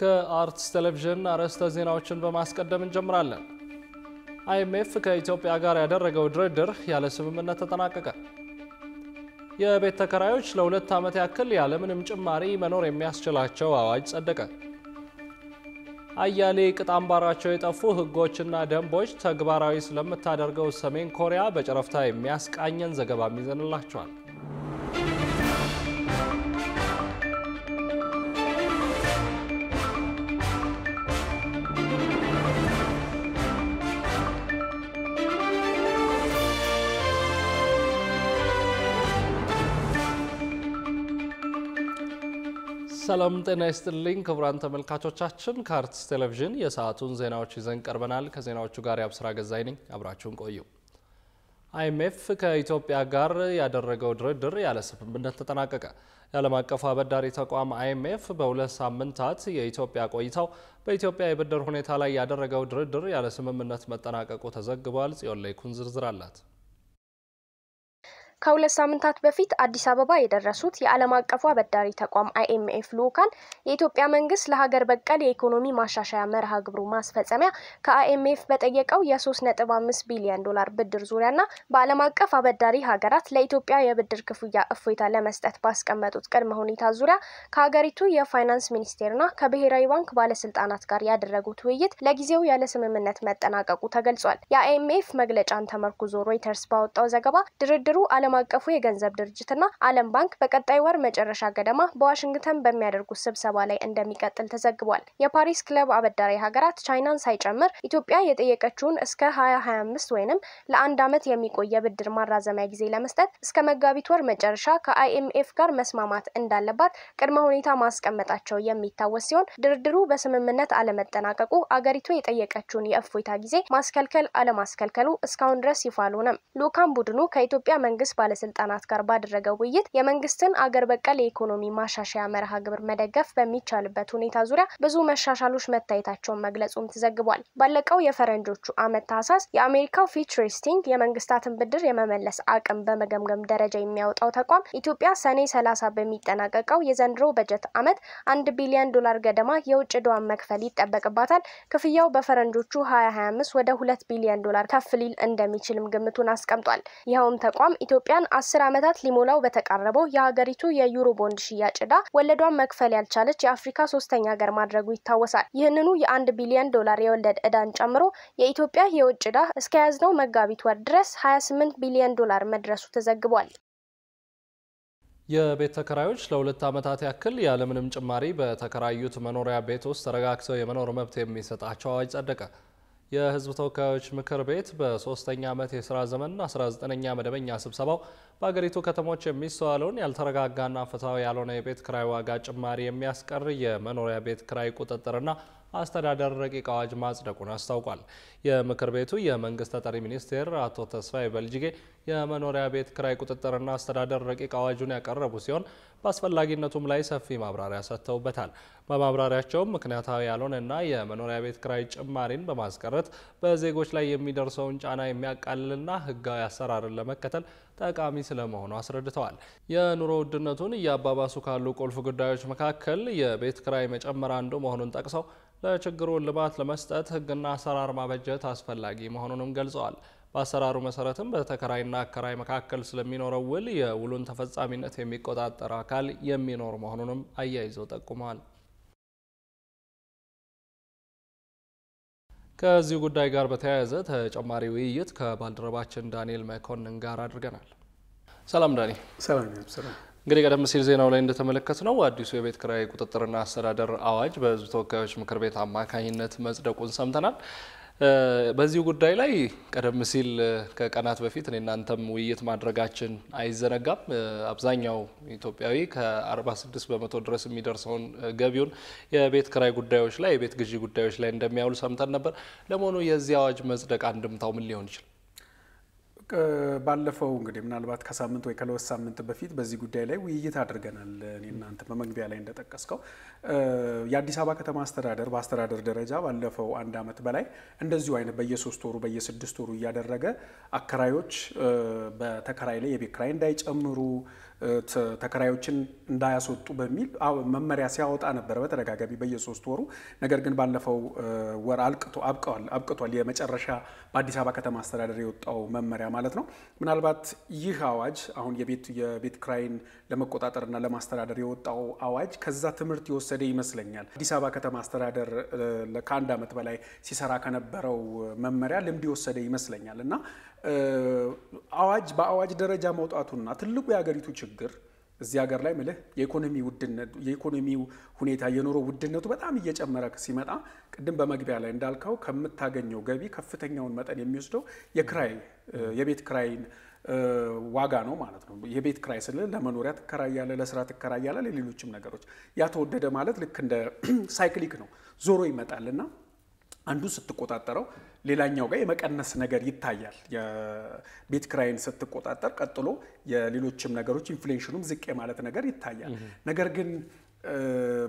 ከአርትስ ቴሌቪዥን አርዕስተ ዜናዎችን በማስቀደም እንጀምራለን። አይኤምኤፍ ከኢትዮጵያ ጋር ያደረገው ድርድር ያለ ስምምነት ተጠናቀቀ። የቤት ተከራዮች ለሁለት ዓመት ያክል ያለምንም ጭማሪ መኖር የሚያስችላቸው አዋጅ ጸደቀ። አያሌ ቅጥ አምባራቸው የጠፉ ሕጎችና ደንቦች ተግባራዊ ስለምታደርገው ሰሜን ኮሪያ በጨረፍታ የሚያስቃኘን ዘገባም ይዘንላቸዋል። ሰላም ጤና ይስጥልኝ ክቡራን ተመልካቾቻችን፣ ከአርትስ ቴሌቪዥን የሰዓቱን ዜናዎች ይዘን ቀርበናል። ከዜናዎቹ ጋር የአብስራ ገዛይ ነኝ፣ አብራችሁን ቆዩ። አይኤምኤፍ ከኢትዮጵያ ጋር ያደረገው ድርድር ያለ ስምምነት ተጠናቀቀ። የዓለም አቀፉ አበዳሪ ተቋም አይኤምኤፍ በሁለት ሳምንታት የኢትዮጵያ ቆይታው በኢትዮጵያ የብድር ሁኔታ ላይ ያደረገው ድርድር ያለ ስምምነት መጠናቀቁ ተዘግቧል። ጽዮን ለይኩን ዝርዝር አላት። ከሁለት ሳምንታት በፊት አዲስ አበባ የደረሱት የዓለም አቀፉ አበዳሪ ተቋም አይኤምኤፍ ልዑካን የኢትዮጵያ መንግስት ለሀገር በቀል የኢኮኖሚ ማሻሻያ መርሃ ግብሩ ማስፈጸሚያ ከአይኤምኤፍ በጠየቀው የ 35 ቢሊዮን ዶላር ብድር ዙሪያና በዓለም አቀፍ አበዳሪ ሀገራት ለኢትዮጵያ የብድር ክፍያ እፎይታ ለመስጠት ባስቀመጡት ቅድመ ሁኔታ ዙሪያ ከሀገሪቱ የፋይናንስ ሚኒስቴርና ከብሔራዊ ባንክ ባለስልጣናት ጋር ያደረጉት ውይይት ለጊዜው ያለ ስምምነት መጠናቀቁ ተገልጿል። የአይኤምኤፍ መግለጫን ተመርኩዞ ሮይተርስ ባወጣው ዘገባ ድርድሩ ዓለም አቀፉ የገንዘብ ድርጅትና ዓለም ባንክ በቀጣይ ወር መጨረሻ ገደማ በዋሽንግተን በሚያደርጉት ስብሰባ ላይ እንደሚቀጥል ተዘግቧል። የፓሪስ ክለብ አበዳሪ ሀገራት ቻይናን ሳይጨምር ኢትዮጵያ የጠየቀችውን እስከ 2025 ወይንም ለአንድ ዓመት የሚቆይ የብድር ማራዘሚያ ጊዜ ለመስጠት እስከ መጋቢት ወር መጨረሻ ከአይኤምኤፍ ጋር መስማማት እንዳለባት ቅድመ ሁኔታ ማስቀመጣቸው የሚታወስ ሲሆን ድርድሩ በስምምነት አለመጠናቀቁ አገሪቱ የጠየቀችውን የእፎይታ ጊዜ ማስከልከል አለማስከልከሉ እስካሁን ድረስ ይፋ አልሆነም። ልዑካን ቡድኑ ከኢትዮጵያ መንግስት ባለስልጣናት ጋር ባደረገው ውይይት የመንግስትን አገር በቀል የኢኮኖሚ ማሻሻያ መርሃ ግብር መደገፍ በሚቻልበት ሁኔታ ዙሪያ ብዙ መሻሻሎች መታየታቸውን መግለጹም ተዘግቧል። ባለቀው የፈረንጆቹ ዓመት ታህሳስ የአሜሪካው ፊች የመንግስታትን ብድር የመመለስ አቅም በመገምገም ደረጃ የሚያወጣው ተቋም ኢትዮጵያ ሰኔ 30 በሚጠናቀቀው የዘንድሮ በጀት ዓመት አንድ ቢሊዮን ዶላር ገደማ የውጭ ዕዳዋን መክፈል ይጠበቅባታል። ክፍያው በፈረንጆቹ 2025 ወደ ሁለት ቢሊዮን ዶላር ከፍ ሊል እንደሚችልም ግምቱን አስቀምጧል። ይኸውም ተቋም ኢትዮጵያ ኢትዮጵያን አስር ዓመታት ሊሞላው በተቃረበው የሀገሪቱ የዩሮ ቦንድ ሽያጭ ዕዳ ወለዷን መክፈል ያልቻለች የአፍሪካ ሶስተኛ ሀገር ማድረጉ ይታወሳል። ይህንኑ የአንድ ቢሊዮን ዶላር የወለድ ዕዳን ጨምሮ የኢትዮጵያ የውጭ ዕዳ እስከያዝነው መጋቢት ወር ድረስ 28 ቢሊዮን ዶላር መድረሱ ተዘግቧል። የቤት ተከራዮች ለሁለት ዓመታት ያክል ያለምንም ጭማሪ በተከራዩት መኖሪያ ቤት ውስጥ ተረጋግተው የመኖር መብት የሚሰጣቸው አዋጅ ጸደቀ። የህዝብ ተወካዮች ምክር ቤት በሶስተኛ ዓመት የስራ ዘመንና 19 ዘጠነኛ መደበኛ ስብሰባው በአገሪቱ ከተሞች የሚስተዋለውን ያልተረጋጋና ፍትሐዊ ያልሆነ የቤት ክራይ ዋጋ ጭማሪ የሚያስቀር የመኖሪያ ቤት ክራይ ቁጥጥርና አስተዳደር ረቂቅ አዋጅ ማጽደቁን አስታውቋል። የምክር ቤቱ የመንግስት ተጠሪ ሚኒስቴር አቶ ተስፋዬ በልጅጌ የመኖሪያ ቤት ክራይ ቁጥጥርና አስተዳደር ረቂቅ አዋጁን ያቀረቡ ሲሆን በአስፈላጊነቱም ላይ ሰፊ ማብራሪያ ሰጥተውበታል። በማብራሪያቸውም ምክንያታዊ ያልሆነና የመኖሪያ ቤት ክራይ ጭማሪን በማስቀረት በዜጎች ላይ የሚደርሰውን ጫና የሚያቃልልና ሕጋዊ አሰራርን ለመከተል ጠቃሚ ስለመሆኑ አስረድተዋል። የኑሮ ውድነቱን እያባባሱ ካሉ ቁልፍ ጉዳዮች መካከል የቤት ክራይ መጨመር አንዱ መሆኑን ጠቅሰው ለችግሩ እልባት ለመስጠት ህግና አሰራር ማበጀት አስፈላጊ መሆኑንም ገልጸዋል። በአሰራሩ መሰረትም በተከራይና አከራይ መካከል ስለሚኖረው ውል የውሉን ተፈጻሚነት የሚቆጣጠር አካል የሚኖር መሆኑንም አያይዘው ጠቁመዋል። ከዚሁ ጉዳይ ጋር በተያያዘ ተጨማሪ ውይይት ከባልደረባችን ዳንኤል መኮንን ጋር አድርገናል። ሰላም ዳኒ። ሰላም። እንግዲህ ቀደም ሲል ዜናው ላይ እንደተመለከት ነው አዲሱ የቤት ክራይ ቁጥጥርና አስተዳደር አዋጅ በህዝብ ተወካዮች ምክር ቤት አማካኝነት መጽደቁን ሰምተናል። በዚህ ጉዳይ ላይ ቀደም ሲል ከቀናት በፊት እኔ እናንተም ውይይት ማድረጋችን አይዘነጋም። አብዛኛው ኢትዮጵያዊ ከ46 በመቶ ድረስ የሚደርሰውን ገቢውን የቤት ክራይ ጉዳዮች ላይ፣ የቤት ግዢ ጉዳዮች ላይ እንደሚያውሉ ሰምተን ነበር። ለመሆኑ የዚህ አዋጅ መጽደቅ አንድምታው ምን ሊሆን ይችላል? ባለፈው እንግዲህ ምናልባት ከሳምንት ወይ ከለወስ ሳምንት በፊት በዚህ ጉዳይ ላይ ውይይት አድርገናል። እኔ እናንተ በመግቢያ ላይ እንደጠቀስከው የአዲስ አበባ ከተማ አስተዳደር በአስተዳደር ደረጃ ባለፈው አንድ ዓመት በላይ እንደዚሁ አይነት በየሶስት ወሩ በየስድስት ወሩ እያደረገ አከራዮች በተከራይ ላይ የቤት ክራይ እንዳይጨምሩ ተከራዮችን እንዳያስወጡ በሚል መመሪያ ሲያወጣ ነበር በተደጋጋሚ በየሶስት ወሩ። ነገር ግን ባለፈው ወር አልቅቶ አብቀዋል አብቅቷል የመጨረሻ በአዲስ አበባ ከተማ አስተዳደር የወጣው መመሪያ ማለት ነው። ምናልባት ይህ አዋጅ አሁን የቤት የቤት ክራይን ለመቆጣጠርና ለማስተዳደር የወጣው አዋጅ ከዛ ትምህርት የወሰደ ይመስለኛል። አዲስ አበባ ከተማ አስተዳደር ከአንድ ዓመት በላይ ሲሰራ ከነበረው መመሪያ ልምድ የወሰደ ይመስለኛል እና አዋጅ በአዋጅ ደረጃ መውጣቱና ትልቁ የሀገሪቱ ችግር እዚህ ሀገር ላይ ምልህ የኢኮኖሚ ውድነቱ የኢኮኖሚው ሁኔታ የኑሮ ውድነቱ በጣም እየጨመረ ሲመጣ ቅድም በመግቢያ ላይ እንዳልከው ከምታገኘው ገቢ ከፍተኛውን መጠን የሚወስደው የክራይ የቤት ክራይን ዋጋ ነው ማለት ነው። የቤት ክራይ ስል ለመኖሪያ ትከራያለ፣ ለስራ ትከራያለ፣ ለሌሎችም ነገሮች ያተወደደ ማለት ልክ እንደ ሳይክሊክ ነው ዞሮ ይመጣልና አንዱ ስትቆጣጠረው ሌላኛው ጋር የመቀነስ ነገር ይታያል። የቤት ክራይን ስትቆጣጠር ቀጥሎ የሌሎችም ነገሮች ኢንፍሌሽኑም ዝቅ የማለት ነገር ይታያል። ነገር ግን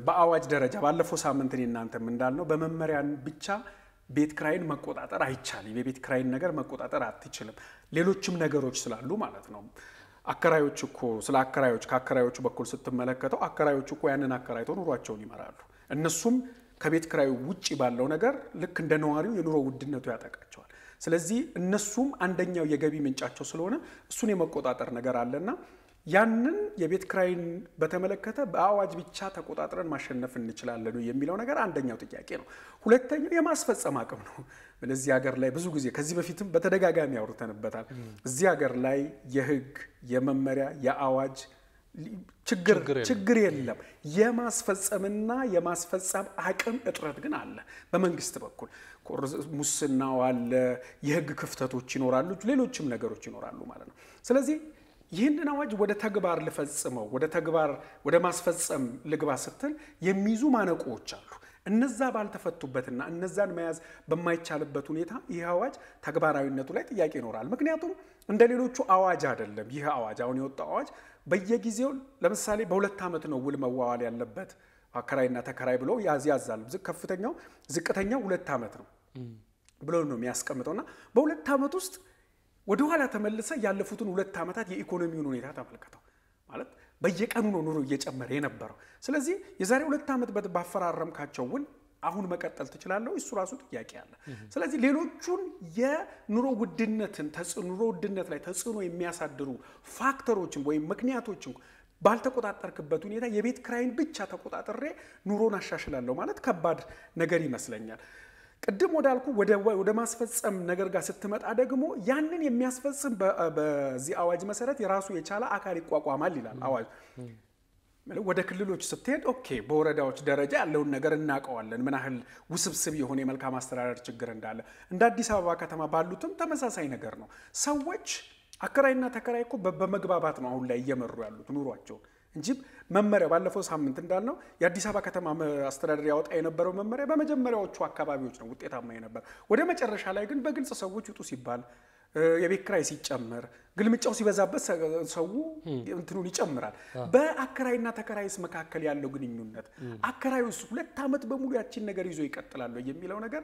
በአዋጅ ደረጃ ባለፈው ሳምንት እኔ እናንተም እንዳልነው በመመሪያን ብቻ ቤት ክራይን መቆጣጠር አይቻልም። የቤት ክራይን ነገር መቆጣጠር አትችልም። ሌሎችም ነገሮች ስላሉ ማለት ነው። አከራዮች እኮ ስለ አከራዮች ከአከራዮቹ በኩል ስትመለከተው አከራዮች እኮ ያንን አከራይቶ ኑሯቸውን ይመራሉ። እነሱም ከቤት ክራዩ ውጭ ባለው ነገር ልክ እንደ ነዋሪው የኑሮ ውድነቱ ያጠቃቸዋል። ስለዚህ እነሱም አንደኛው የገቢ ምንጫቸው ስለሆነ እሱን የመቆጣጠር ነገር አለና ያንን የቤት ክራይን በተመለከተ በአዋጅ ብቻ ተቆጣጥረን ማሸነፍ እንችላለን የሚለው ነገር አንደኛው ጥያቄ ነው። ሁለተኛው የማስፈጸም አቅም ነው። ለዚህ ሀገር ላይ ብዙ ጊዜ ከዚህ በፊትም በተደጋጋሚ አውርተንበታል። እዚህ ሀገር ላይ የህግ፣ የመመሪያ፣ የአዋጅ ችግር ችግር የለም። የማስፈጸምና የማስፈጸም አቅም እጥረት ግን አለ። በመንግስት በኩል ሙስናው አለ፣ የህግ ክፍተቶች ይኖራሉ፣ ሌሎችም ነገሮች ይኖራሉ ማለት ነው። ስለዚህ ይህንን አዋጅ ወደ ተግባር ልፈጽመው ወደ ተግባር ወደ ማስፈጸም ልግባ ስትል የሚይዙ ማነቆዎች አሉ። እነዛ ባልተፈቱበትና እነዛን መያዝ በማይቻልበት ሁኔታ ይህ አዋጅ ተግባራዊነቱ ላይ ጥያቄ ይኖራል። ምክንያቱም እንደ ሌሎቹ አዋጅ አይደለም። ይህ አዋጅ አሁን የወጣው አዋጅ በየጊዜው ለምሳሌ በሁለት ዓመት ነው ውል መዋዋል ያለበት አከራይና ተከራይ ብሎ ያዝ ያዛል። ከፍተኛው ዝቅተኛው ሁለት ዓመት ነው ብሎ ነው የሚያስቀምጠውና በሁለት ዓመት ውስጥ ወደኋላ ተመልሰ ያለፉትን ሁለት ዓመታት የኢኮኖሚውን ሁኔታ ተመልከተው ማለት በየቀኑ ነው ኑሮ እየጨመረ የነበረው። ስለዚህ የዛሬ ሁለት ዓመት ባፈራረምካቸው ውል አሁን መቀጠል ትችላለሁ እሱ ራሱ ጥያቄ አለ። ስለዚህ ሌሎቹን የኑሮ ውድነትን ኑሮ ውድነት ላይ ተጽዕኖ የሚያሳድሩ ፋክተሮችን ወይም ምክንያቶችን ባልተቆጣጠርክበት ሁኔታ የቤት ክራይን ብቻ ተቆጣጥሬ ኑሮን አሻሽላለሁ ማለት ከባድ ነገር ይመስለኛል። ቅድም ወዳልኩ ወደ ማስፈጸም ነገር ጋር ስትመጣ ደግሞ ያንን የሚያስፈጽም በዚህ አዋጅ መሰረት የራሱ የቻለ አካል ይቋቋማል ይላል አዋጅ። ወደ ክልሎች ስትሄድ ኦኬ፣ በወረዳዎች ደረጃ ያለውን ነገር እናውቀዋለን፣ ምን ያህል ውስብስብ የሆነ የመልካም አስተዳደር ችግር እንዳለ። እንደ አዲስ አበባ ከተማ ባሉትም ተመሳሳይ ነገር ነው። ሰዎች አከራይና ተከራይ እኮ በመግባባት ነው አሁን ላይ እየመሩ ያሉት ኑሯቸውን እንጂ መመሪያ ባለፈው ሳምንት እንዳልነው የአዲስ አበባ ከተማ አስተዳደር ያወጣ የነበረው መመሪያ በመጀመሪያዎቹ አካባቢዎች ነው ውጤታማ የነበር። ወደ መጨረሻ ላይ ግን በግልጽ ሰዎች ውጡ ሲባል የቤት ክራይ ሲጨመር ግልምጫው ሲበዛበት ሰው እንትኑን ይጨምራል። በአከራይና ተከራይስ መካከል ያለው ግንኙነት አከራዩስ ሁለት ዓመት በሙሉ ያችን ነገር ይዞ ይቀጥላሉ የሚለው ነገር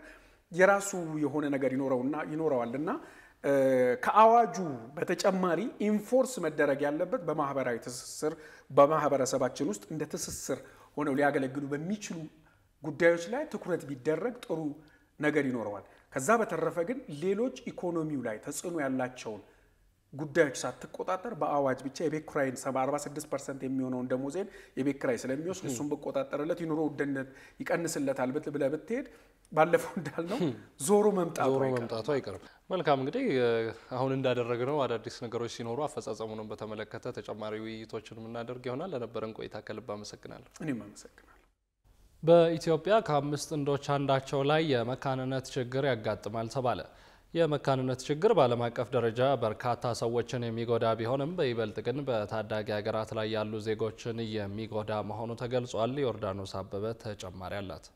የራሱ የሆነ ነገር ይኖረውና ይኖረዋል እና ከአዋጁ በተጨማሪ ኢንፎርስ መደረግ ያለበት በማህበራዊ ትስስር በማህበረሰባችን ውስጥ እንደ ትስስር ሆነው ሊያገለግሉ በሚችሉ ጉዳዮች ላይ ትኩረት ቢደረግ ጥሩ ነገር ይኖረዋል። ከዛ በተረፈ ግን ሌሎች ኢኮኖሚው ላይ ተጽዕኖ ያላቸውን ጉዳዮች ሳትቆጣጠር በአዋጅ ብቻ የቤት ኪራይን 46 ፐርሰንት የሚሆነውን ደሞዜን የቤት ኪራይ ስለሚወስድ እሱን ብቆጣጠርለት የኑሮ ውድነት ይቀንስለታል ብት ብለህ ብትሄድ ባለፈው እንዳልነው ዞሮ መምጣቱ አይቀርም። መልካም እንግዲህ አሁን እንዳደረግ ነው አዳዲስ ነገሮች ሲኖሩ አፈጻጸሙንም በተመለከተ ተጨማሪ ውይይቶችን የምናደርግ ይሆናል። ለነበረን ቆይታ ከልብ አመሰግናለሁ። እኔም አመሰግናለሁ። በኢትዮጵያ ከአምስት ጥንዶች አንዳቸው ላይ የመካንነት ችግር ያጋጥማል ተባለ። የመካንነት ችግር በዓለም አቀፍ ደረጃ በርካታ ሰዎችን የሚጎዳ ቢሆንም በይበልጥ ግን በታዳጊ ሀገራት ላይ ያሉ ዜጎችን የሚጎዳ መሆኑ ተገልጿል። ዮርዳኖስ አበበ ተጨማሪ አላት።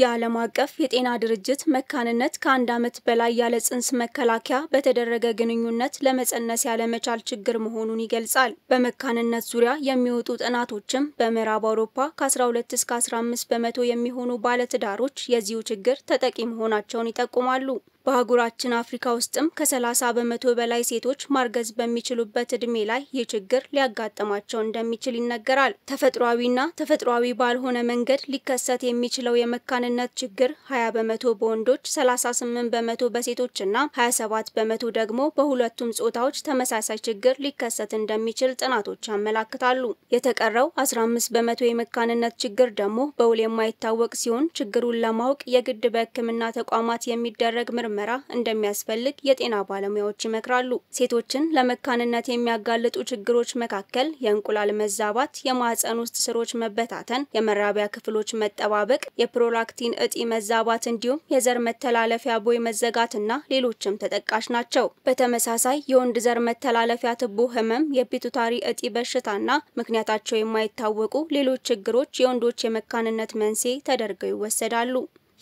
የዓለም አቀፍ የጤና ድርጅት መካንነት ከአንድ ዓመት በላይ ያለ ጽንስ መከላከያ በተደረገ ግንኙነት ለመጸነስ ያለመቻል ችግር መሆኑን ይገልጻል። በመካንነት ዙሪያ የሚወጡ ጥናቶችም በምዕራብ አውሮፓ ከ12 እስከ 15 በመቶ የሚሆኑ ባለትዳሮች የዚሁ ችግር ተጠቂ መሆናቸውን ይጠቁማሉ። በአህጉራችን አፍሪካ ውስጥም ከ30 በመቶ በላይ ሴቶች ማርገዝ በሚችሉበት እድሜ ላይ ይህ ችግር ሊያጋጥማቸው እንደሚችል ይነገራል። ተፈጥሯዊና ተፈጥሯዊ ባልሆነ መንገድ ሊከሰት የሚችለው የመካንነት ችግር 20 በመቶ በወንዶች፣ 38 በመቶ በሴቶችና 27 በመቶ ደግሞ በሁለቱም ጾታዎች ተመሳሳይ ችግር ሊከሰት እንደሚችል ጥናቶች ያመላክታሉ። የተቀረው 15 በመቶ የመካንነት ችግር ደግሞ በውል የማይታወቅ ሲሆን ችግሩን ለማወቅ የግድ በሕክምና ተቋማት የሚደረግ ምርመ ምርመራ እንደሚያስፈልግ የጤና ባለሙያዎች ይመክራሉ። ሴቶችን ለመካንነት የሚያጋልጡ ችግሮች መካከል የእንቁላል መዛባት፣ የማህፀን ውስጥ ስሮች መበታተን፣ የመራቢያ ክፍሎች መጠባበቅ፣ የፕሮላክቲን እጢ መዛባት እንዲሁም የዘር መተላለፊያ ቦይ መዘጋትና ሌሎችም ተጠቃሽ ናቸው። በተመሳሳይ የወንድ ዘር መተላለፊያ ትቦ ህመም፣ የፒቱታሪ እጢ በሽታና ምክንያታቸው የማይታወቁ ሌሎች ችግሮች የወንዶች የመካንነት መንስኤ ተደርገው ይወሰዳሉ።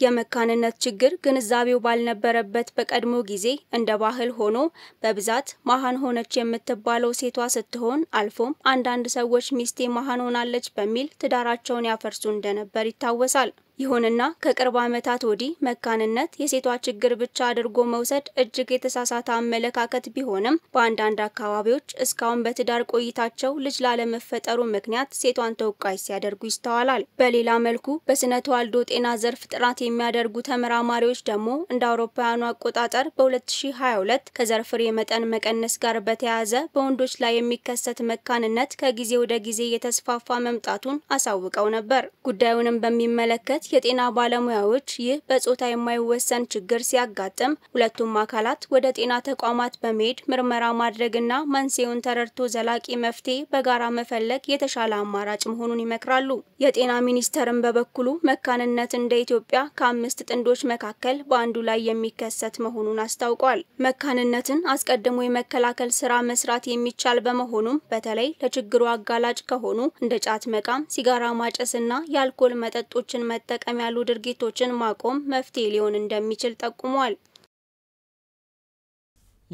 የመካንነት ችግር ግንዛቤው ባልነበረበት በቀድሞ ጊዜ እንደ ባህል ሆኖ በብዛት መሀን ሆነች የምትባለው ሴቷ ስትሆን አልፎም አንዳንድ ሰዎች ሚስቴ መሃን ሆናለች በሚል ትዳራቸውን ያፈርሱ እንደነበር ይታወሳል። ይሁንና ከቅርብ ዓመታት ወዲህ መካንነት የሴቷ ችግር ብቻ አድርጎ መውሰድ እጅግ የተሳሳተ አመለካከት ቢሆንም በአንዳንድ አካባቢዎች እስካሁን በትዳር ቆይታቸው ልጅ ላለመፈጠሩ ምክንያት ሴቷን ተወቃሽ ሲያደርጉ ይስተዋላል። በሌላ መልኩ በስነ ተዋልዶ ጤና ዘርፍ ጥናት የሚያደርጉ ተመራማሪዎች ደግሞ እንደ አውሮፓውያኑ አቆጣጠር በ2022 ከዘር ፍሬ መጠን መቀነስ ጋር በተያያዘ በወንዶች ላይ የሚከሰት መካንነት ከጊዜ ወደ ጊዜ እየተስፋፋ መምጣቱን አሳውቀው ነበር። ጉዳዩንም በሚመለከት የጤና ባለሙያዎች ይህ በጾታ የማይወሰን ችግር ሲያጋጥም ሁለቱም አካላት ወደ ጤና ተቋማት በመሄድ ምርመራ ማድረግና መንስኤውን ተረድቶ ዘላቂ መፍትሄ በጋራ መፈለግ የተሻለ አማራጭ መሆኑን ይመክራሉ። የጤና ሚኒስቴርም በበኩሉ መካንነት እንደ ኢትዮጵያ ከአምስት ጥንዶች መካከል በአንዱ ላይ የሚከሰት መሆኑን አስታውቋል። መካንነትን አስቀድሞ የመከላከል ስራ መስራት የሚቻል በመሆኑም በተለይ ለችግሩ አጋላጭ ከሆኑ እንደ ጫት መቃም፣ ሲጋራ ማጨስና የአልኮል መጠጦችን መጠ መጠቀም ያሉ ድርጊቶችን ማቆም መፍትሄ ሊሆን እንደሚችል ጠቁሟል።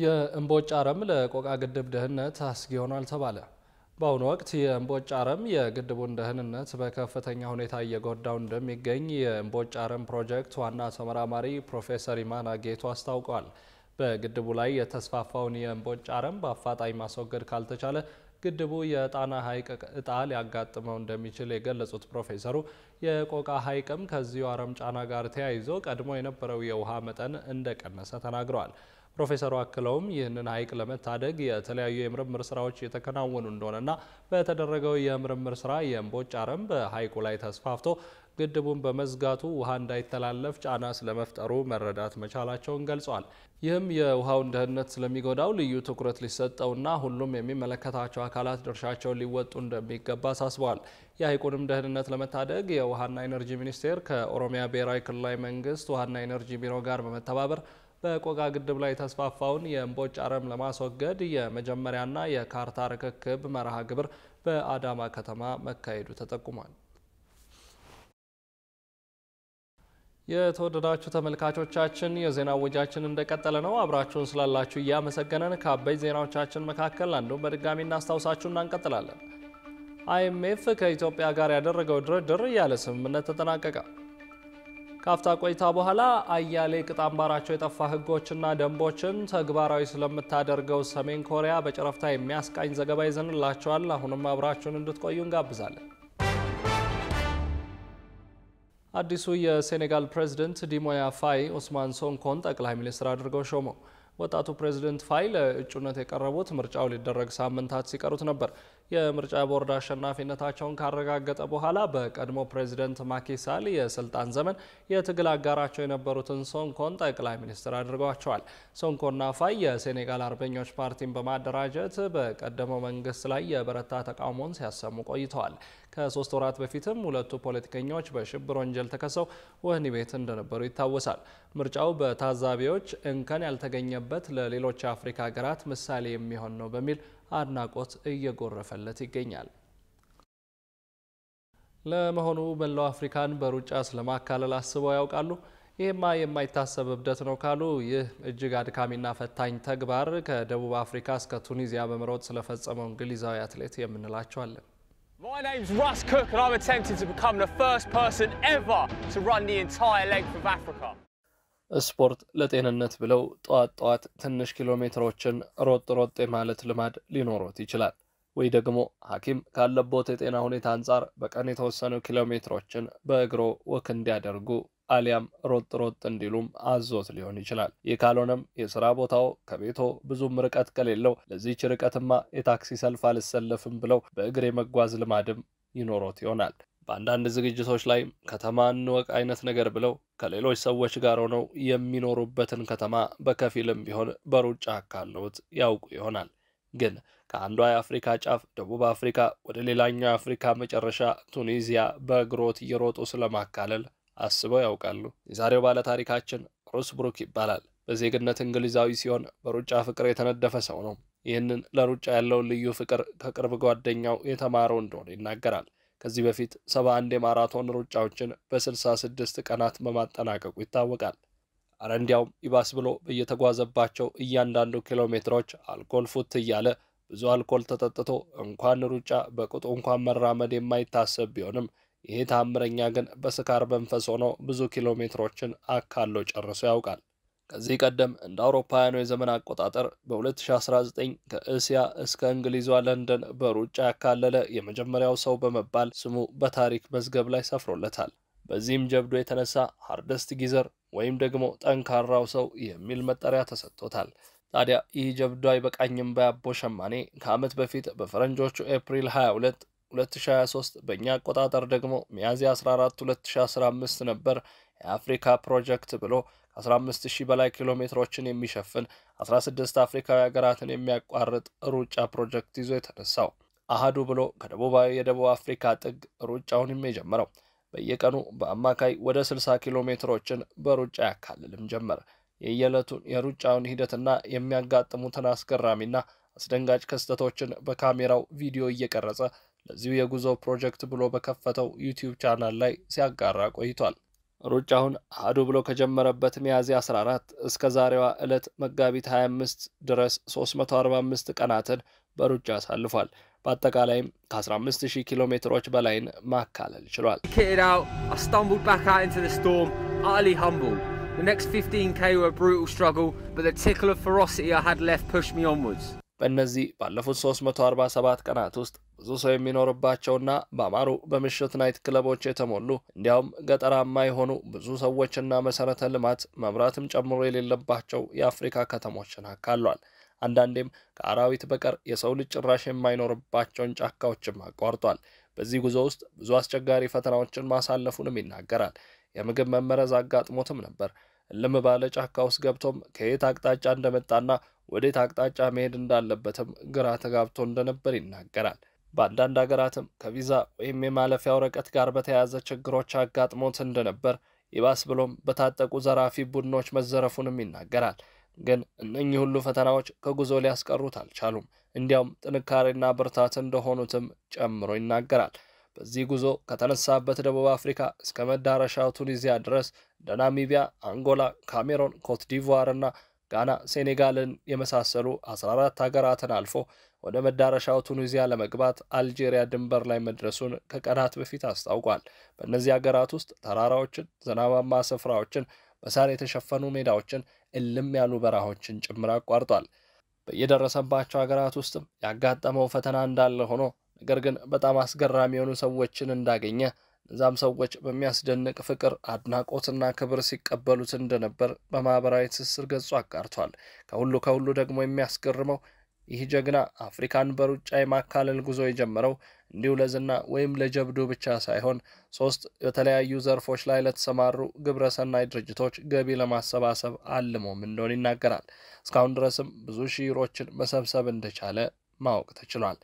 የእምቦጭ አረም ለቆቃ ግድብ ደህንነት አስጊ ሆኗል ተባለ። በአሁኑ ወቅት የእምቦጭ አረም የግድቡን ደህንነት በከፍተኛ ሁኔታ እየጎዳው እንደሚገኝ የእምቦጭ አረም ፕሮጀክት ዋና ተመራማሪ ፕሮፌሰር ኢማና ጌቱ አስታውቀዋል። በግድቡ ላይ የተስፋፋውን የእምቦጭ አረም በአፋጣኝ ማስወገድ ካልተቻለ ግድቡ የጣና ሐይቅ እጣ ሊያጋጥመው እንደሚችል የገለጹት ፕሮፌሰሩ የቆቃ ሐይቅም ከዚሁ አረም ጫና ጋር ተያይዞ ቀድሞ የነበረው የውሃ መጠን እንደቀነሰ ተናግረዋል። ፕሮፌሰሩ አክለውም ይህንን ሐይቅ ለመታደግ የተለያዩ የምርምር ስራዎች እየተከናወኑ እንደሆነና በተደረገው የምርምር ስራ የእምቦጭ አረም በሐይቁ ላይ ተስፋፍቶ ግድቡን በመዝጋቱ ውሃ እንዳይተላለፍ ጫና ስለመፍጠሩ መረዳት መቻላቸውን ገልጸዋል። ይህም የውሃውን ደህንነት ስለሚጎዳው ልዩ ትኩረት ሊሰጠውና ሁሉም የሚመለከታቸው አካላት ድርሻቸውን ሊወጡ እንደሚገባ አሳስበዋል። የሐይቁንም ደህንነት ለመታደግ የውሃና ኢነርጂ ሚኒስቴር ከኦሮሚያ ብሔራዊ ክልላዊ መንግስት ውሃና ኢነርጂ ቢሮ ጋር በመተባበር በቆጋ ግድብ ላይ የተስፋፋውን የእምቦጭ አረም ለማስወገድ የመጀመሪያና የካርታ ርክክብ መርሃ ግብር በአዳማ ከተማ መካሄዱ ተጠቁሟል። የተወደዳችሁ ተመልካቾቻችን የዜና ወጃችን እንደቀጠለ ነው። አብራችሁን ስላላችሁ እያመሰገነን ከአበይት ዜናዎቻችን መካከል አንዱን በድጋሚ እናስታውሳችሁ እናንቀጥላለን። አይኤምኤፍ ከኢትዮጵያ ጋር ያደረገው ድርድር ያለ ስምምነት ተጠናቀቀ። ካፍታ ቆይታ በኋላ አያሌ ቅጥ አምባራቸው የጠፋ ህጎችና ደንቦችን ተግባራዊ ስለምታደርገው ሰሜን ኮሪያ በጨረፍታ የሚያስቃኝ ዘገባ ይዘንላቸዋል። አሁንም አብራችሁን እንድትቆዩ እንጋብዛለን። አዲሱ የሴኔጋል ፕሬዝደንት ዲሞያ ፋይ ኦስማን ሶንኮን ጠቅላይ ሚኒስትር አድርገው ሾመው። ወጣቱ ፕሬዝደንት ፋይ ለእጩነት የቀረቡት ምርጫው ሊደረግ ሳምንታት ሲቀሩት ነበር። የምርጫ ቦርድ አሸናፊነታቸውን ካረጋገጠ በኋላ በቀድሞ ፕሬዚደንት ማኪሳል የስልጣን ዘመን የትግል አጋራቸው የነበሩትን ሶንኮን ጠቅላይ ሚኒስትር አድርገዋቸዋል። ሶንኮና ፋይ የሴኔጋል አርበኞች ፓርቲን በማደራጀት በቀደመው መንግስት ላይ የበረታ ተቃውሞን ሲያሰሙ ቆይተዋል። ከሶስት ወራት በፊትም ሁለቱ ፖለቲከኞች በሽብር ወንጀል ተከሰው ወህኒ ቤት እንደነበሩ ይታወሳል። ምርጫው በታዛቢዎች እንከን ያልተገኘበት ለሌሎች የአፍሪካ ሀገራት ምሳሌ የሚሆን ነው በሚል አድናቆት እየጎረፈለት ይገኛል። ለመሆኑ መላው አፍሪካን በሩጫ ስለማካለል አስበው ያውቃሉ? ይህማ የማይታሰብ እብደት ነው ካሉ ይህ እጅግ አድካሚና ፈታኝ ተግባር ከደቡብ አፍሪካ እስከ ቱኒዚያ በመሮጥ ስለፈጸመው እንግሊዛዊ አትሌት የምንላቸዋለን። My name's Russ Cook and I'm attempting to become the first person ever to run the entire length of Africa. ስፖርት ለጤንነት ብለው ጠዋት ጠዋት ትንሽ ኪሎ ሜትሮችን ሮጥ ሮጥ የማለት ልማድ ሊኖሮት ይችላል። ወይ ደግሞ ሐኪም ካለቦት የጤና ሁኔታ አንጻር በቀን የተወሰኑ ኪሎ ሜትሮችን በእግሮ ወክ እንዲያደርጉ አሊያም ሮጥ ሮጥ እንዲሉም አዞት ሊሆን ይችላል። ይህ ካልሆነም የሥራ ቦታው ከቤቶ ብዙም ርቀት ከሌለው ለዚች ርቀትማ የታክሲ ሰልፍ አልሰለፍም ብለው በእግር የመጓዝ ልማድም ይኖሮት ይሆናል። በአንዳንድ ዝግጅቶች ላይ ከተማ እንወቅ አይነት ነገር ብለው ከሌሎች ሰዎች ጋር ሆነው የሚኖሩበትን ከተማ በከፊልም ቢሆን በሩጫ አካለውት ያውቁ ይሆናል። ግን ከአንዷ የአፍሪካ ጫፍ ደቡብ አፍሪካ ወደ ሌላኛው የአፍሪካ መጨረሻ ቱኒዚያ በእግሮት እየሮጡ ስለማካለል አስበው ያውቃሉ? የዛሬው ባለታሪካችን ሩስ ብሩክ ይባላል። በዜግነት እንግሊዛዊ ሲሆን በሩጫ ፍቅር የተነደፈ ሰው ነው። ይህንን ለሩጫ ያለውን ልዩ ፍቅር ከቅርብ ጓደኛው የተማረው እንደሆነ ይናገራል። ከዚህ በፊት 71 የማራቶን ሩጫዎችን በ66 ቀናት በማጠናቀቁ ይታወቃል። አረንዲያውም ይባስ ብሎ በየተጓዘባቸው እያንዳንዱ ኪሎ ሜትሮች አልኮል ፉት እያለ ብዙ አልኮል ተጠጥቶ እንኳን ሩጫ በቅጡ እንኳን መራመድ የማይታሰብ ቢሆንም ይሄ ታምረኛ ግን በስካር መንፈስ ሆኖ ብዙ ኪሎ ሜትሮችን አካሎ ጨርሶ ያውቃል። ከዚህ ቀደም እንደ አውሮፓውያኑ የዘመን አቆጣጠር በ2019 ከእስያ እስከ እንግሊዟ ለንደን በሩጫ ያካለለ የመጀመሪያው ሰው በመባል ስሙ በታሪክ መዝገብ ላይ ሰፍሮለታል። በዚህም ጀብዶ የተነሳ ሃርደስት ጊዘር ወይም ደግሞ ጠንካራው ሰው የሚል መጠሪያ ተሰጥቶታል። ታዲያ ይህ ጀብዱ አይበቃኝም አቦ ሸማኔ ከዓመት በፊት በፈረንጆቹ ኤፕሪል 22 2023 በእኛ አቆጣጠር ደግሞ ሚያዝያ 14 2015 ነበር የአፍሪካ ፕሮጀክት ብሎ 15000 በላይ ኪሎ ሜትሮችን የሚሸፍን 16 አፍሪካዊ ሀገራትን የሚያቋርጥ ሩጫ ፕሮጀክት ይዞ የተነሳው አህዱ ብሎ ከደቡባዊ የደቡብ አፍሪካ ጥግ ሩጫውንም የጀምረው። በየቀኑ በአማካይ ወደ 60 ኪሎ ሜትሮችን በሩጫ ያካልልም ጀመር። የየዕለቱን የሩጫውን ሂደትና የሚያጋጥሙትን አስገራሚና አስደንጋጭ ክስተቶችን በካሜራው ቪዲዮ እየቀረጸ ለዚሁ የጉዞ ፕሮጀክት ብሎ በከፈተው ዩቲዩብ ቻናል ላይ ሲያጋራ ቆይቷል። ሩጫውን አሐዱ ብሎ ከጀመረበት ሚያዝያ 14 እስከ ዛሬዋ ዕለት መጋቢት 25 ድረስ 345 ቀናትን በሩጫ አሳልፏል። በአጠቃላይም ከ15000 ኪሎ ሜትሮች በላይን ማካለል ችሏል። በእነዚህ ባለፉት 347 ቀናት ውስጥ ብዙ ሰው የሚኖርባቸውና በአማሩ በምሽት ናይት ክለቦች የተሞሉ እንዲያውም ገጠራማ የሆኑ ብዙ ሰዎችና መሰረተ ልማት መብራትም ጨምሮ የሌለባቸው የአፍሪካ ከተሞችን አካሏል። አንዳንዴም ከአራዊት በቀር የሰው ልጅ ጭራሽ የማይኖርባቸውን ጫካዎችም አቋርጧል። በዚህ ጉዞ ውስጥ ብዙ አስቸጋሪ ፈተናዎችን ማሳለፉንም ይናገራል። የምግብ መመረዝ አጋጥሞትም ነበር። እልም ባለ ጫካ ውስጥ ገብቶም ከየት አቅጣጫ እንደመጣና ወዴት አቅጣጫ መሄድ እንዳለበትም ግራ ተጋብቶ እንደነበር ይናገራል። በአንዳንድ ሀገራትም ከቪዛ ወይም የማለፊያ ወረቀት ጋር በተያያዘ ችግሮች አጋጥሞት እንደነበር ይባስ ብሎም በታጠቁ ዘራፊ ቡድኖች መዘረፉንም ይናገራል። ግን እነኚህ ሁሉ ፈተናዎች ከጉዞ ሊያስቀሩት አልቻሉም። እንዲያውም ጥንካሬና ብርታት እንደሆኑትም ጨምሮ ይናገራል። በዚህ ጉዞ ከተነሳበት ደቡብ አፍሪካ እስከ መዳረሻው ቱኒዚያ ድረስ እንደ ናሚቢያ፣ አንጎላ፣ ካሜሮን፣ ኮትዲቯር እና ጋና፣ ሴኔጋልን የመሳሰሉ 14 ሀገራትን አልፎ ወደ መዳረሻው ቱኒዚያ ለመግባት አልጄሪያ ድንበር ላይ መድረሱን ከቀናት በፊት አስታውቋል። በእነዚህ ሀገራት ውስጥ ተራራዎችን፣ ዝናባማ ስፍራዎችን፣ በሳር የተሸፈኑ ሜዳዎችን፣ እልም ያሉ በረሃዎችን ጭምር አቋርጧል። በየደረሰባቸው ሀገራት ውስጥም ያጋጠመው ፈተና እንዳለ ሆኖ ነገር ግን በጣም አስገራሚ የሆኑ ሰዎችን እንዳገኘ እነዛም ሰዎች በሚያስደንቅ ፍቅር አድናቆትና ክብር ሲቀበሉት እንደነበር በማህበራዊ ትስስር ገጹ አጋርቷል። ከሁሉ ከሁሉ ደግሞ የሚያስገርመው ይህ ጀግና አፍሪካን በሩጫ የማካለል ጉዞ የጀመረው እንዲሁ ለዝና ወይም ለጀብዱ ብቻ ሳይሆን ሶስት በተለያዩ ዘርፎች ላይ ለተሰማሩ ግብረሰናይ ድርጅቶች ገቢ ለማሰባሰብ አልሞም እንደሆን ይናገራል። እስካሁን ድረስም ብዙ ሺህ ዩሮችን መሰብሰብ እንደቻለ ማወቅ ተችሏል።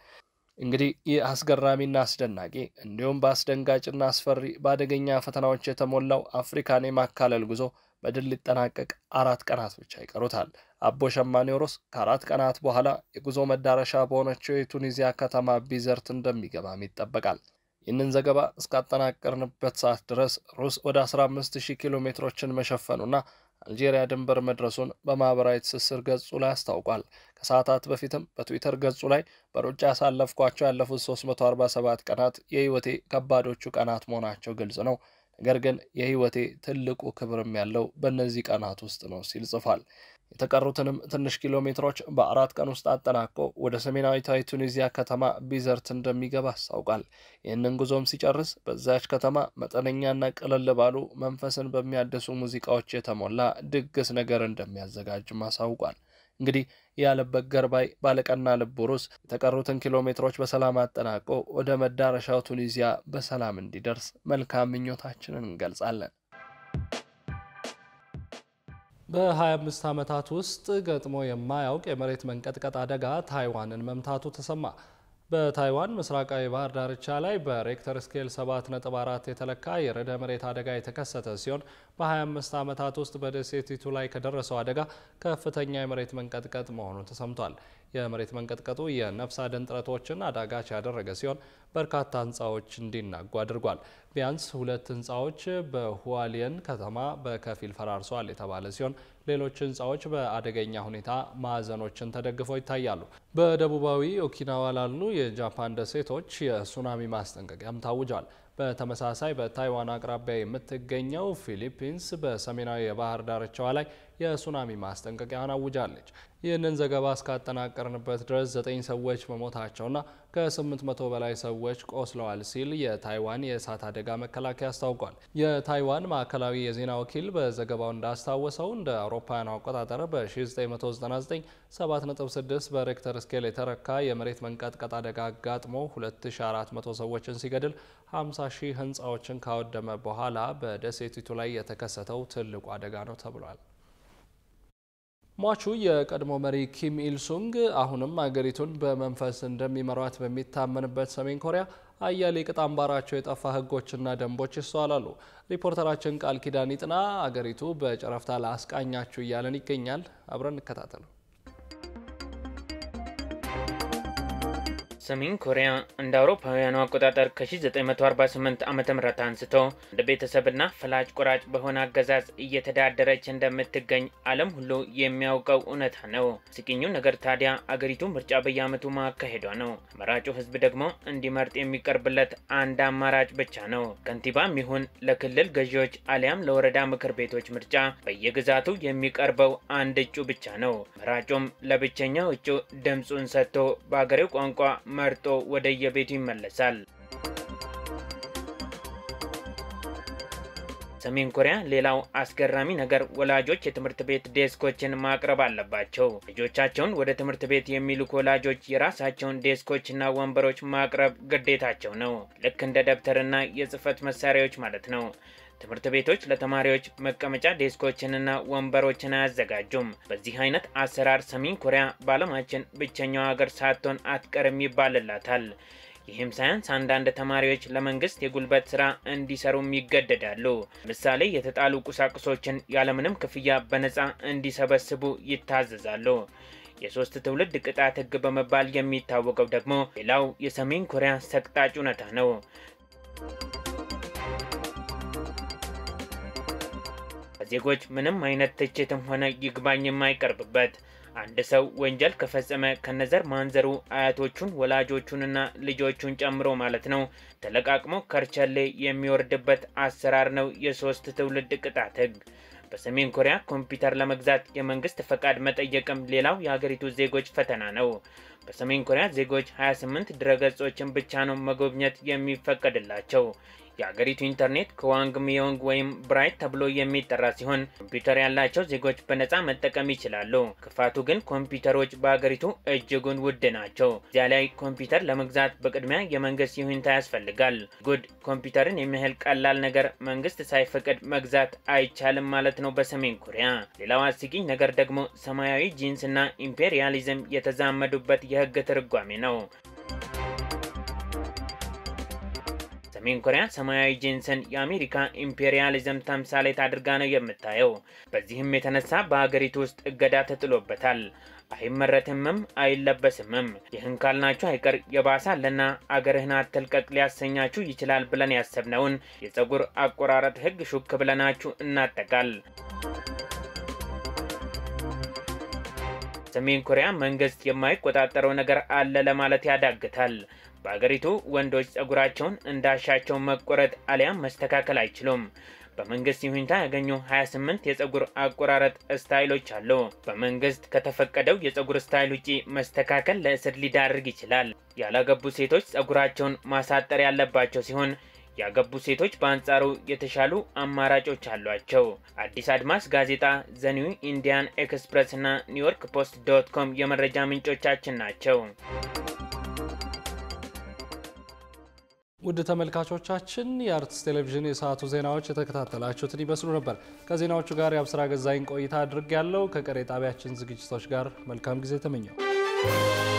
እንግዲህ ይህ አስገራሚና አስደናቂ እንዲሁም በአስደንጋጭና አስፈሪ በአደገኛ ፈተናዎች የተሞላው አፍሪካን የማካለል ጉዞ በድል ሊጠናቀቅ አራት ቀናት ብቻ ይቀሩታል። አቦ ሸማኔሮስ ከአራት ቀናት በኋላ የጉዞ መዳረሻ በሆነችው የቱኒዚያ ከተማ ቢዘርት እንደሚገባም ይጠበቃል። ይህንን ዘገባ እስካጠናቀርንበት ሰዓት ድረስ ሩስ ወደ 150 ኪሎ ሜትሮችን መሸፈኑና አልጄሪያ ድንበር መድረሱን በማኅበራዊ ትስስር ገጹ ላይ አስታውቋል። ከሰዓታት በፊትም በትዊተር ገጹ ላይ በሩጫ ያሳለፍኳቸው ያለፉት 347 ቀናት የሕይወቴ ከባዶቹ ቀናት መሆናቸው ግልጽ ነው ነገር ግን የህይወቴ ትልቁ ክብርም ያለው በእነዚህ ቀናት ውስጥ ነው ሲል ጽፏል። የተቀሩትንም ትንሽ ኪሎ ሜትሮች በአራት ቀን ውስጥ አጠናቆ ወደ ሰሜናዊቷ ቱኒዚያ ከተማ ቢዘርት እንደሚገባ አስታውቃል። ይህንን ጉዞም ሲጨርስ በዛች ከተማ መጠነኛና ቅልል ባሉ መንፈስን በሚያድሱ ሙዚቃዎች የተሞላ ድግስ ነገር እንደሚያዘጋጅም አሳውቋል። እንግዲህ ያለበት ገርባይ ባለቀና ልቡሩስ የተቀሩትን ኪሎ ሜትሮች በሰላም አጠናቆ ወደ መዳረሻው ቱኒዚያ በሰላም እንዲደርስ መልካም ምኞታችንን እንገልጻለን። በ25 ዓመታት ውስጥ ገጥሞ የማያውቅ የመሬት መንቀጥቀጥ አደጋ ታይዋንን መምታቱ ተሰማ። በታይዋን ምስራቃዊ ባህር ዳርቻ ላይ በሬክተር ስኬል 7.4 የተለካ የርዕደ መሬት አደጋ የተከሰተ ሲሆን በ25 ዓመታት ውስጥ በደሴቲቱ ላይ ከደረሰው አደጋ ከፍተኛ የመሬት መንቀጥቀጥ መሆኑ ተሰምቷል። የመሬት መንቀጥቀጡ የነፍስ አደን ጥረቶችን አዳጋች ያደረገ ሲሆን በርካታ ህንፃዎች እንዲናጉ አድርጓል። ቢያንስ ሁለት ህንፃዎች በሁዋሊየን ከተማ በከፊል ፈራርሷል የተባለ ሲሆን ሌሎች ህንፃዎች በአደገኛ ሁኔታ ማዕዘኖችን ተደግፈው ይታያሉ። በደቡባዊ ኦኪናዋ ላሉ የጃፓን ደሴቶች የሱናሚ ማስጠንቀቂያም ታውጇል። በተመሳሳይ በታይዋን አቅራቢያ የምትገኘው ፊሊፒንስ በሰሜናዊ የባህር ዳርቻዋ ላይ የሱናሚ ማስጠንቀቂያን አውጃለች። ይህንን ዘገባ እስካጠናቀርንበት ድረስ ዘጠኝ ሰዎች መሞታቸውና ከ800 በላይ ሰዎች ቆስለዋል ሲል የታይዋን የእሳት አደጋ መከላከያ አስታውቋል። የታይዋን ማዕከላዊ የዜና ወኪል በዘገባው እንዳስታወሰው እንደ አውሮፓውያን አቆጣጠር በ1999 7.6 በሬክተር ስኬል የተረካ የመሬት መንቀጥቀጥ አደጋ አጋጥሞ 2400 ሰዎችን ሲገድል 50 ሺህ ህንፃዎችን ካወደመ በኋላ በደሴቲቱ ላይ የተከሰተው ትልቁ አደጋ ነው ተብሏል። ሟቹ የቀድሞ መሪ ኪም ኢልሱንግ አሁንም አገሪቱን በመንፈስ እንደሚመሯት በሚታመንበት ሰሜን ኮሪያ አያሌ ቅጥ አምባራቸው የጠፋ ህጎችና ደንቦች ይስተዋላሉ። ሪፖርተራችን ቃል ኪዳን ይጥና አገሪቱ በጨረፍታ ላስቃኛችሁ እያለን ይገኛል። አብረን እንከታተለው። ሰሜን ኮሪያ እንደ አውሮፓውያኑ አቆጣጠር ከ1948 ዓ ም አንስቶ እንደ ቤተሰብና ፈላጭ ቆራጭ በሆነ አገዛዝ እየተዳደረች እንደምትገኝ ዓለም ሁሉ የሚያውቀው እውነታ ነው። ስቂኙ ነገር ታዲያ አገሪቱ ምርጫ በየዓመቱ ማካሄዷ ነው። መራጩ ህዝብ ደግሞ እንዲመርጥ የሚቀርብለት አንድ አማራጭ ብቻ ነው። ከንቲባም ይሁን ለክልል ገዢዎች አሊያም ለወረዳ ምክር ቤቶች ምርጫ በየግዛቱ የሚቀርበው አንድ እጩ ብቻ ነው። መራጩም ለብቸኛው እጩ ድምፁን ሰጥቶ በአገሬው ቋንቋ መርጦ ወደየቤቱ ይመለሳል። ሰሜን ኮሪያ ሌላው አስገራሚ ነገር ወላጆች የትምህርት ቤት ዴስኮችን ማቅረብ አለባቸው። ልጆቻቸውን ወደ ትምህርት ቤት የሚልኩ ወላጆች የራሳቸውን ዴስኮችና ወንበሮች ማቅረብ ግዴታቸው ነው። ልክ እንደ ደብተርና የጽህፈት መሳሪያዎች ማለት ነው። ትምህርት ቤቶች ለተማሪዎች መቀመጫ ዴስኮችንና ወንበሮችን አያዘጋጁም። በዚህ አይነት አሰራር ሰሜን ኮሪያ በዓለማችን ብቸኛው ሀገር ሳትሆን አትቀርም ይባልላታል። ይህም ሳያንስ አንዳንድ ተማሪዎች ለመንግስት የጉልበት ስራ እንዲሰሩም ይገደዳሉ። ምሳሌ የተጣሉ ቁሳቁሶችን ያለምንም ክፍያ በነፃ እንዲሰበስቡ ይታዘዛሉ። የሶስት ትውልድ ቅጣት ህግ በመባል የሚታወቀው ደግሞ ሌላው የሰሜን ኮሪያ ሰቅጣጭ እውነታ ነው። ዜጎች ምንም አይነት ትችትም ሆነ ይግባኝ የማይቀርብበት አንድ ሰው ወንጀል ከፈጸመ ከነዘር ማንዘሩ አያቶቹን ወላጆቹንና ልጆቹን ጨምሮ ማለት ነው ተለቃቅሞ ከርቸሌ የሚወርድበት አሰራር ነው የሶስት ትውልድ ቅጣት ህግ። በሰሜን ኮሪያ ኮምፒውተር ለመግዛት የመንግስት ፈቃድ መጠየቅም ሌላው የሀገሪቱ ዜጎች ፈተና ነው። በሰሜን ኮሪያ ዜጎች 28 ድረገጾችን ብቻ ነው መጎብኘት የሚፈቀድላቸው። የአገሪቱ ኢንተርኔት ከዋንግ ሚዮንግ ወይም ብራይት ተብሎ የሚጠራ ሲሆን ኮምፒውተር ያላቸው ዜጎች በነፃ መጠቀም ይችላሉ። ክፋቱ ግን ኮምፒውተሮች በአገሪቱ እጅጉን ውድ ናቸው። እዚያ ላይ ኮምፒውተር ለመግዛት በቅድሚያ የመንግስት ይሁንታ ያስፈልጋል። ጉድ! ኮምፒውተርን የሚያህል ቀላል ነገር መንግስት ሳይፈቅድ መግዛት አይቻልም ማለት ነው በሰሜን ኮሪያ። ሌላው አስቂኝ ነገር ደግሞ ሰማያዊ ጂንስ እና ኢምፔሪያሊዝም የተዛመዱበት የህግ ትርጓሜ ነው። ሰሜን ኮሪያ ሰማያዊ ጂንስን የአሜሪካ ኢምፔሪያሊዝም ተምሳሌት አድርጋ ነው የምታየው። በዚህም የተነሳ በሀገሪቱ ውስጥ እገዳ ተጥሎበታል። አይመረትምም፣ አይለበስምም። ይህን ካልናችሁ አይቀር የባሳለና አገርህን አትልቀቅ ሊያሰኛችሁ ይችላል ብለን ያሰብነውን የፀጉር አቆራረጥ ህግ ሹክ ብለናችሁ እናጠቃል። በሰሜን ኮሪያ መንግስት የማይቆጣጠረው ነገር አለ ለማለት ያዳግታል። በአገሪቱ ወንዶች ጸጉራቸውን እንዳሻቸው መቆረጥ አሊያም መስተካከል አይችሉም። በመንግስት ይሁንታ ያገኙ 28 የፀጉር አቆራረጥ ስታይሎች አሉ። በመንግስት ከተፈቀደው የፀጉር ስታይል ውጪ መስተካከል ለእስር ሊዳርግ ይችላል። ያላገቡ ሴቶች ጸጉራቸውን ማሳጠር ያለባቸው ሲሆን ያገቡ ሴቶች በአንጻሩ የተሻሉ አማራጮች አሏቸው። አዲስ አድማስ ጋዜጣ፣ ዘኒው ኢንዲያን ኤክስፕሬስ እና ኒውዮርክ ፖስት ዶት ኮም የመረጃ ምንጮቻችን ናቸው። ውድ ተመልካቾቻችን የአርትስ ቴሌቪዥን የሰዓቱ ዜናዎች የተከታተላችሁትን ይመስሉ ነበር። ከዜናዎቹ ጋር የአብስራ ገዛኝ ቆይታ አድርግ ያለው ከቀሬ ጣቢያችን ዝግጅቶች ጋር መልካም ጊዜ ተመኘው።